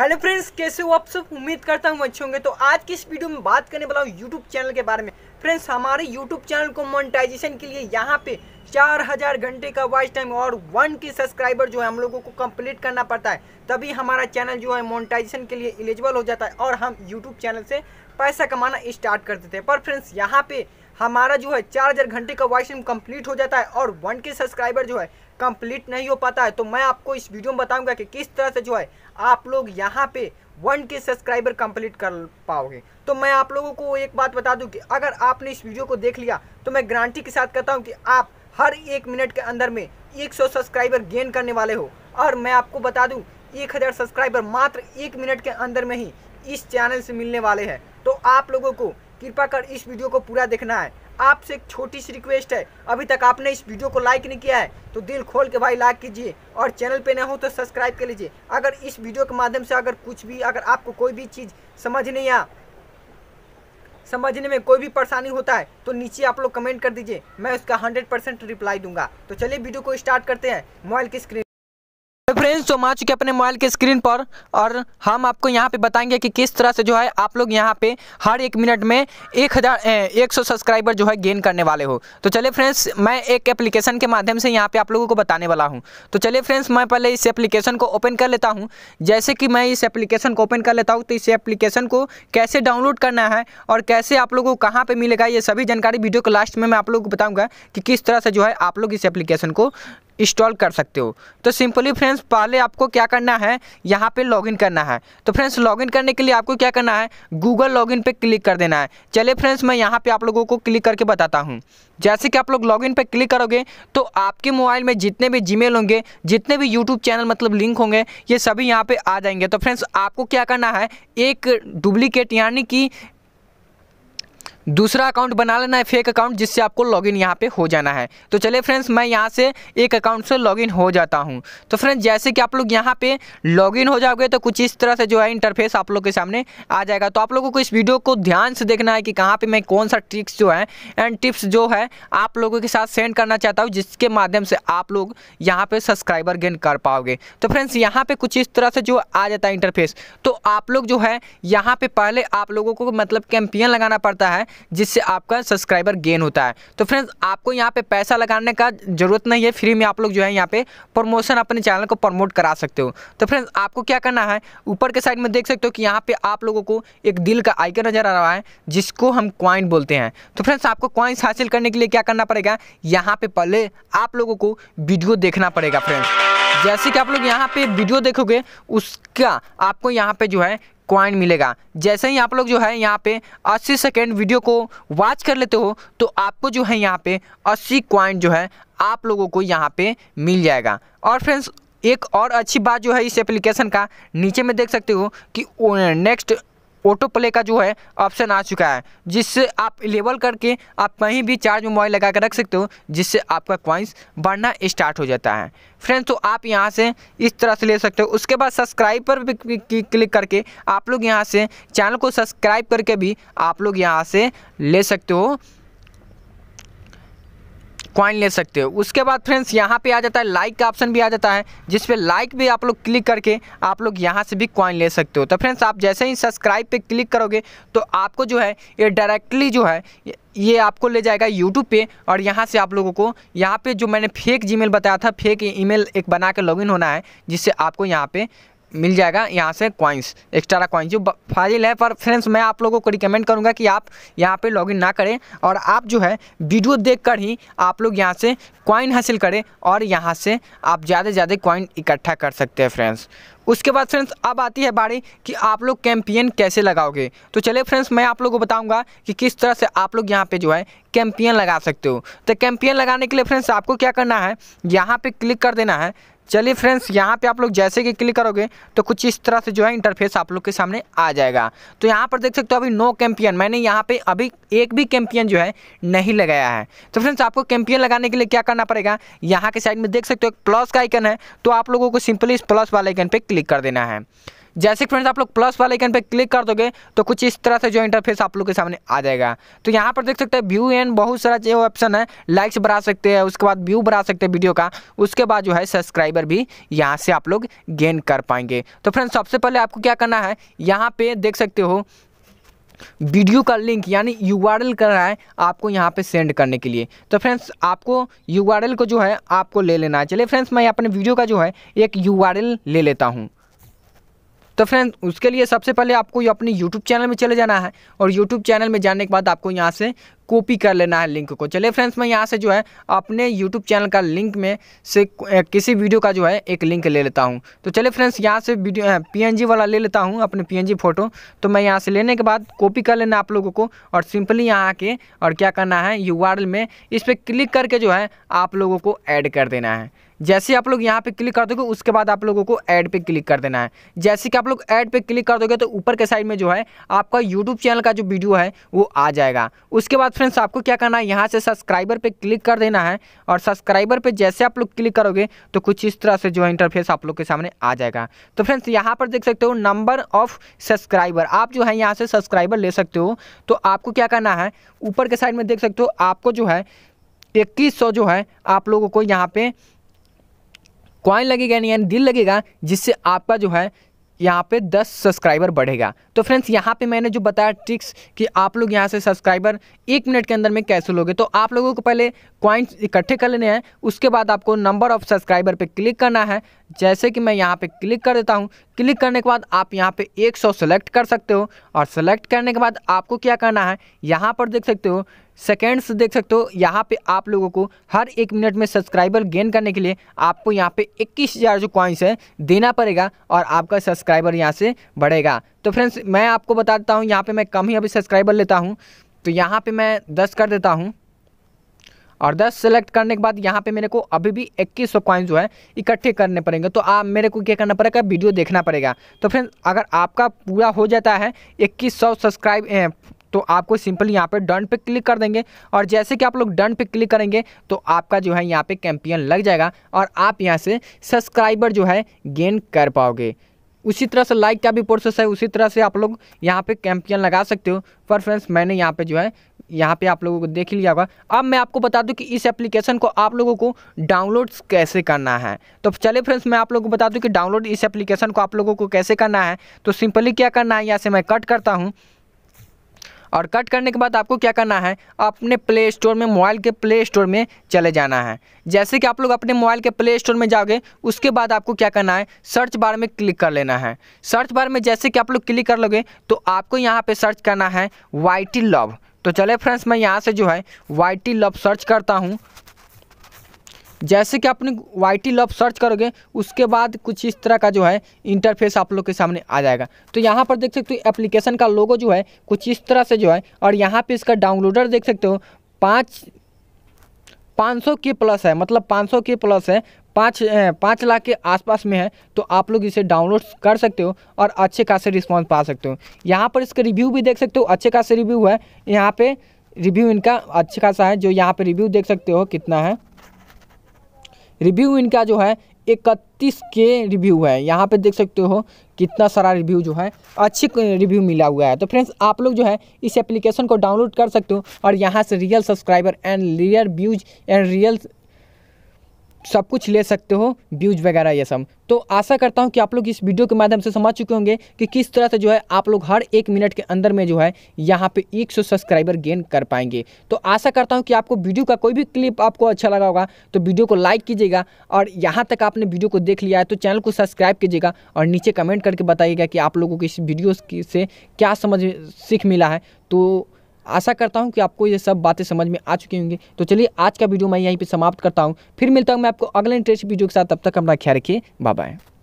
hello friends कैसे हो आप सब उम्मीद करता हूँ अच्छे होंगे तो आज की इस वीडियो में बात करने वाला हूँ यूट्यूब चैनल के बारे में फ्रेंड्स हमारे यूट्यूब चैनल को मोनेटाइजेशन के लिए यहाँ पे 4000 घंटे का वॉच टाइम और वन के सब्सक्राइबर जो है हम लोगों को कंप्लीट करना पड़ता है तभी हमारा चैनल जो है मोनेटाइजेशन के लिए एलिजिबल हो जाता है और हम यूट्यूब चैनल से पैसा कमाना स्टार्ट कर देते हैं पर फ्रेंड्स यहाँ पे हमारा जो है चार हज़ार घंटे का वॉच टाइम कंप्लीट हो जाता है और वन के सब्सक्राइबर जो है कंप्लीट नहीं हो पाता है तो मैं आपको इस वीडियो में बताऊंगा कि किस तरह से जो है आप लोग यहाँ पे वन के सब्सक्राइबर कंप्लीट कर पाओगे तो मैं आप लोगों को एक बात बता दूं कि अगर आपने इस वीडियो को देख लिया तो मैं गारंटी के साथ कहता हूँ कि आप हर एक मिनट के अंदर में एक सब्सक्राइबर गेन करने वाले हो और मैं आपको बता दूँ एक सब्सक्राइबर मात्र एक मिनट के अंदर में ही इस चैनल से मिलने वाले हैं तो आप लोगों को कृपा कर इस वीडियो को पूरा देखना है आपसे एक छोटी सी रिक्वेस्ट है अभी तक आपने इस वीडियो को लाइक नहीं किया है तो दिल खोल के भाई लाइक कीजिए और चैनल पे न हो तो सब्सक्राइब कर लीजिए अगर इस वीडियो के माध्यम से अगर कुछ भी अगर आपको कोई भी चीज़ समझ नहीं आ समझने में कोई भी परेशानी होता है तो नीचे आप लोग कमेंट कर दीजिए मैं उसका हंड्रेड परसेंट रिप्लाई दूंगा तो चलिए वीडियो को स्टार्ट करते हैं मोबाइल की स्क्रीन फ्रेंड्स तो आ चुके अपने मोबाइल के स्क्रीन पर और हम आपको यहाँ पे बताएंगे कि किस तरह से जो है आप लोग यहाँ पे हर एक मिनट में एक हज़ार एक सौ सब्सक्राइबर जो है गेन करने वाले हो तो चलिए फ्रेंड्स मैं एक एप्लीकेशन के माध्यम से यहाँ पे आप लोगों को बताने वाला हूँ तो चलिए फ्रेंड्स मैं पहले इस एप्लीकेशन को ओपन कर लेता हूँ जैसे कि मैं इस एप्लीकेशन को ओपन कर लेता हूँ तो इस एप्लीकेशन को कैसे डाउनलोड करना है और कैसे आप लोगों को कहाँ पर मिलेगा ये सभी जानकारी वीडियो को लास्ट में मैं आप लोगों को बताऊँगा कि किस तरह से जो है आप लोग इस एप्लीकेशन को इंस्टॉल कर सकते हो तो सिंपली फ्रेंड्स पहले आपको क्या करना है यहाँ पे लॉगिन करना है तो फ्रेंड्स लॉगिन करने के लिए आपको क्या करना है गूगल लॉगिन पे क्लिक कर देना है चले फ्रेंड्स मैं यहाँ पे आप लोगों को क्लिक करके बताता हूँ जैसे कि आप लोग लॉगिन पे क्लिक करोगे तो आपके मोबाइल में जितने भी जीमेल होंगे जितने भी यूट्यूब चैनल मतलब लिंक होंगे ये सभी यहाँ पर आ जाएंगे तो फ्रेंड्स आपको क्या करना है एक डुप्लीकेट यानी कि दूसरा अकाउंट बना लेना है फेक अकाउंट जिससे आपको लॉगिन यहाँ पे हो जाना है तो चले फ्रेंड्स मैं यहाँ से एक अकाउंट से लॉगिन हो जाता हूँ तो फ्रेंड्स जैसे कि आप लोग यहाँ पे लॉगिन हो जाओगे तो कुछ इस तरह से जो है इंटरफेस आप लोग के सामने आ जाएगा तो आप लोगों को इस वीडियो को ध्यान से देखना है कि कहाँ पर मैं कौन सा ट्रिक्स जो है एंड टिप्स जो है आप लोगों के साथ सेंड करना चाहता हूँ जिसके माध्यम से आप लोग यहाँ पर सब्सक्राइबर गेन कर पाओगे तो फ्रेंड्स यहाँ पर कुछ इस तरह से जो आ जाता है इंटरफेस तो आप लोग जो है यहाँ पर पहले आप लोगों को मतलब कैंपियन लगाना पड़ता है जिससे आपका सब्सक्राइबर गेन होता है तो फ्रेंड्स आपको यहाँ पे पैसा लगाने का ज़रूरत नहीं है फ्री में आप लोग जो है यहाँ पे प्रमोशन अपने चैनल को प्रमोट करा सकते हो तो फ्रेंड्स आपको क्या करना है ऊपर के साइड में देख सकते हो कि यहाँ पे आप लोगों को एक दिल का आइकन नज़र आ रहा है जिसको हम क्वाइन बोलते हैं तो फ्रेंड्स आपको क्वाइंस हासिल करने के लिए क्या करना पड़ेगा यहाँ पे पहले आप लोगों को वीडियो देखना पड़ेगा फ्रेंड्स जैसे कि आप लोग यहाँ पे वीडियो देखोगे उसका आपको यहाँ पे जो है क्वाइन मिलेगा जैसे ही आप लोग जो है यहाँ पे 80 सेकेंड वीडियो को वॉच कर लेते हो तो आपको जो है यहाँ पे 80 क्वाइन जो है आप लोगों को यहाँ पे मिल जाएगा और फ्रेंड्स एक और अच्छी बात जो है इस एप्लीकेशन का नीचे में देख सकते हो कि नेक्स्ट ऑटो प्ले का जो है ऑप्शन आ चुका है जिससे आप इलेबल करके आप कहीं भी चार्ज मोबाइल लगा कर रख सकते हो जिससे आपका क्वाइंस बढ़ना स्टार्ट हो जाता है फ्रेंड्स तो आप यहाँ से इस तरह से ले सकते हो उसके बाद सब्सक्राइब पर भी क्लिक करके आप लोग यहाँ से चैनल को सब्सक्राइब करके भी आप लोग यहाँ से ले सकते हो क्वाइन ले सकते हो उसके बाद फ्रेंड्स यहाँ पे आ जाता है लाइक का ऑप्शन भी आ जाता है जिस पे लाइक भी आप लोग क्लिक करके आप लोग यहाँ से भी क्वाइन ले सकते हो तो फ्रेंड्स आप जैसे ही सब्सक्राइब पे क्लिक करोगे तो आपको जो है ये डायरेक्टली जो है ये आपको ले जाएगा यूट्यूब पे और यहाँ से आप लोगों को यहाँ पे जो मैंने फेक जीमेल बताया था फेक ईमेल एक बना के लॉगिन होना है जिससे आपको यहाँ पे मिल जाएगा यहाँ से कॉइंस एक्स्ट्रा कॉइंस जो फाजिल है पर फ्रेंड्स मैं आप लोगों को रिकमेंड करूँगा कि आप यहाँ पे लॉगिन ना करें और आप जो है वीडियो देखकर ही आप लोग यहाँ से कॉइन हासिल करें और यहाँ से आप ज़्यादा से ज़्यादा कॉइन इकट्ठा कर सकते हैं फ्रेंड्स उसके बाद फ्रेंड्स अब आती है बारी कि आप लोग कैंपियन कैसे लगाओगे तो चलिए फ्रेंड्स मैं आप लोगों को बताऊंगा कि किस तरह से आप लोग यहाँ पे जो है कैंपियन लगा सकते हो तो कैंपियन लगाने के लिए फ्रेंड्स आपको क्या करना है यहाँ पे क्लिक कर देना है चलिए फ्रेंड्स यहाँ पे आप लोग जैसे कि क्लिक करोगे तो कुछ इस तरह से जो है इंटरफेस आप लोग के सामने आ जाएगा तो यहाँ पर देख सकते हो अभी नो कैंपियन मैंने यहाँ पे अभी एक भी कैंपियन जो है नहीं लगाया है तो फ्रेंड्स आपको कैंपियन लगाने के लिए क्या करना पड़ेगा यहाँ के साइड में देख सकते हो एक प्लस का आइकन है तो आप लोगों को सिंपली इस प्लस वाले आइकन पर क्लिक कर देना है जैसे फ्रेंड्स आप लोग प्लस वाले आइकन पर क्लिक कर दोगे तो कुछ इस तरह से जो इंटरफेस आप लोग के सामने आ जाएगा तो यहाँ पर देख सकते हैं व्यू एंड बहुत सारा जो ऑप्शन है लाइक्स बढ़ा सकते हैं उसके बाद व्यू बढ़ा सकते हैं वीडियो का उसके बाद जो है सब्सक्राइबर भी यहाँ से आप लोग गेन कर पाएंगे तो फ्रेंड्स सबसे पहले आपको क्या करना है यहाँ पे देख सकते हो वीडियो का लिंक यानी यू आर कर रहा है आपको यहाँ पे सेंड करने के लिए तो फ्रेंड्स आपको यू को जो है आपको ले लेना है चलिए फ्रेंड्स मैं अपने वीडियो का जो है एक यू ले लेता हूँ तो फ्रेंड उसके लिए सबसे पहले आपको अपने यूट्यूब चैनल में चले जाना है और यूट्यूब चैनल में जाने के बाद आपको यहाँ से कॉपी कर लेना है लिंक को चलिए फ्रेंड्स मैं यहाँ से जो है अपने यूट्यूब चैनल का लिंक में से किसी वीडियो का जो है एक लिंक ले लेता हूँ तो चलिए फ्रेंड्स यहाँ से वीडियो पीएनजी वाला ले लेता हूँ अपने पीएनजी फोटो तो मैं यहाँ से लेने के बाद कॉपी कर लेना आप लोगों को और सिंपली यहाँ आके और क्या करना है यू में इस पर क्लिक करके जो है आप लोगों को ऐड कर देना है जैसे आप लोग यहाँ पे क्लिक कर दोगे उसके बाद आप लोगों को ऐड पे क्लिक कर देना है जैसे कि आप लोग ऐड पे क्लिक कर दोगे तो ऊपर के साइड में जो है आपका यूट्यूब चैनल का जो वीडियो है वो आ जाएगा उसके बाद फ्रेंड्स आपको क्या करना है यहाँ से सब्सक्राइबर पर क्लिक कर देना है और सब्सक्राइबर पर जैसे आप लोग क्लिक करोगे तो कुछ इस तरह से जो है इंटरफेस आप लोग के सामने आ जाएगा तो फ्रेंड्स यहाँ पर देख सकते हो नंबर ऑफ सब्सक्राइबर आप जो है यहाँ से सब्सक्राइबर ले सकते हो तो आपको क्या करना है ऊपर के साइड में देख सकते हो आपको जो है इक्कीस सौ जो है आप लोगों को यहाँ पे कॉइन लगेगा यानी दिल लगेगा जिससे आपका जो है यहाँ पे 10 सब्सक्राइबर बढ़ेगा तो फ्रेंड्स यहाँ पे मैंने जो बताया ट्रिक्स कि आप लोग यहाँ से सब्सक्राइबर एक मिनट के अंदर में कैसे लोगे तो आप लोगों को पहले कॉइन्स इकट्ठे कर लेने हैं उसके बाद आपको नंबर ऑफ सब्सक्राइबर पे क्लिक करना है जैसे कि मैं यहाँ पे क्लिक कर देता हूँ क्लिक करने के बाद आप यहाँ पर एक सेलेक्ट कर सकते हो और सेलेक्ट करने के बाद आपको क्या करना है यहाँ पर देख सकते हो सेकेंड्स देख सकते हो यहाँ पे आप लोगों को हर एक मिनट में सब्सक्राइबर गेन करने के लिए आपको यहाँ पे इक्कीस हज़ार जो कॉइन्स है देना पड़ेगा और आपका सब्सक्राइबर यहाँ से बढ़ेगा तो फ्रेंड्स मैं आपको बता देता हूँ यहाँ पे मैं कम ही अभी सब्सक्राइबर लेता हूँ तो यहाँ पे मैं दस कर देता हूँ और 10 सेलेक्ट करने के बाद यहाँ पे मेरे को अभी भी इक्कीस सौ जो है इकट्ठे करने पड़ेंगे तो आप मेरे को क्या करना पड़ेगा वीडियो देखना पड़ेगा तो फ्रेंड्स अगर आपका पूरा हो जाता है इक्कीस सौ सब्सक्राइब तो आपको सिंपली यहाँ पे डन पे क्लिक कर देंगे और जैसे कि आप लोग डन पे क्लिक करेंगे तो आपका जो है यहाँ पे कैंपियन लग जाएगा और आप यहाँ से सब्सक्राइबर जो है गेन कर पाओगे उसी तरह से लाइक का भी प्रोसेस है उसी तरह से आप लोग यहाँ पे कैंपियन लगा सकते हो पर फ्रेंड्स मैंने यहाँ पे जो है यहाँ पे आप लोगों को देख लिया होगा अब मैं आपको बता दूं कि इस एप्लीकेशन को आप लोगों को डाउनलोड कैसे करना है तो चले फ्रेंड्स मैं आप लोगों को बता दूं कि डाउनलोड इस एप्लीकेशन को आप लोगों को कैसे करना है तो सिंपली क्या करना है यहाँ से मैं कट करता हूँ और कट करने के बाद आपको क्या करना है अपने प्ले स्टोर में मोबाइल के प्ले स्टोर में चले जाना है जैसे कि आप लोग अपने मोबाइल के प्ले स्टोर में जाओगे उसके बाद आपको क्या करना है सर्च बार में क्लिक कर लेना है सर्च बार में जैसे कि आप लोग क्लिक कर लोगे तो आपको यहाँ पर सर्च करना है वाई लव तो चले फ्रेंड्स मैं यहाँ से जो है वाई लव सर्च करता हूँ जैसे कि आपने वाई टी लव सर्च करोगे उसके बाद कुछ इस तरह का जो है इंटरफेस आप लोग के सामने आ जाएगा तो यहाँ पर देख सकते हो एप्लीकेशन का लोगो जो है कुछ इस तरह से जो है और यहाँ पे इसका डाउनलोडर देख सकते हो पाँच पाँच सौ के प्लस है मतलब पाँच सौ के प्लस है पाँच पाँच लाख के आसपास में है तो आप लोग इसे डाउनलोड कर सकते हो और अच्छे खासे रिस्पॉन्स पा सकते हो यहाँ पर इसका रिव्यू भी देख सकते हो अच्छे खासे रिव्यू है यहाँ पर रिव्यू इनका अच्छे खासा है जो यहाँ पर रिव्यू देख सकते हो कितना है रिव्यू इनका जो है इकतीस के रिव्यू है यहाँ पे देख सकते हो कितना सारा रिव्यू जो है अच्छी रिव्यू मिला हुआ है तो फ्रेंड्स आप लोग जो है इस एप्लीकेशन को डाउनलोड कर सकते हो और यहाँ से real subscriber and real views and real सब कुछ ले सकते हो व्यूज वगैरह ये सब तो आशा करता हूँ कि आप लोग इस वीडियो के माध्यम से समझ चुके होंगे कि किस तरह से जो है आप लोग हर एक मिनट के अंदर में जो है यहाँ पे 100 सब्सक्राइबर गेन कर पाएंगे तो आशा करता हूँ कि आपको वीडियो का कोई भी क्लिप आपको अच्छा लगा होगा तो वीडियो को लाइक कीजिएगा और यहाँ तक आपने वीडियो को देख लिया है तो चैनल को सब्सक्राइब कीजिएगा और नीचे कमेंट करके बताइएगा कि आप लोगों को इस वीडियो से क्या समझ सीख मिला है तो आशा करता हूँ कि आपको ये सब बातें समझ में आ चुकी होंगी तो चलिए आज का वीडियो मैं यहीं पर समाप्त करता हूँ फिर मिलता हूँ मैं आपको अगले इंटरेस्ट वीडियो के साथ तब तक अपना ख्याल रखिए बाय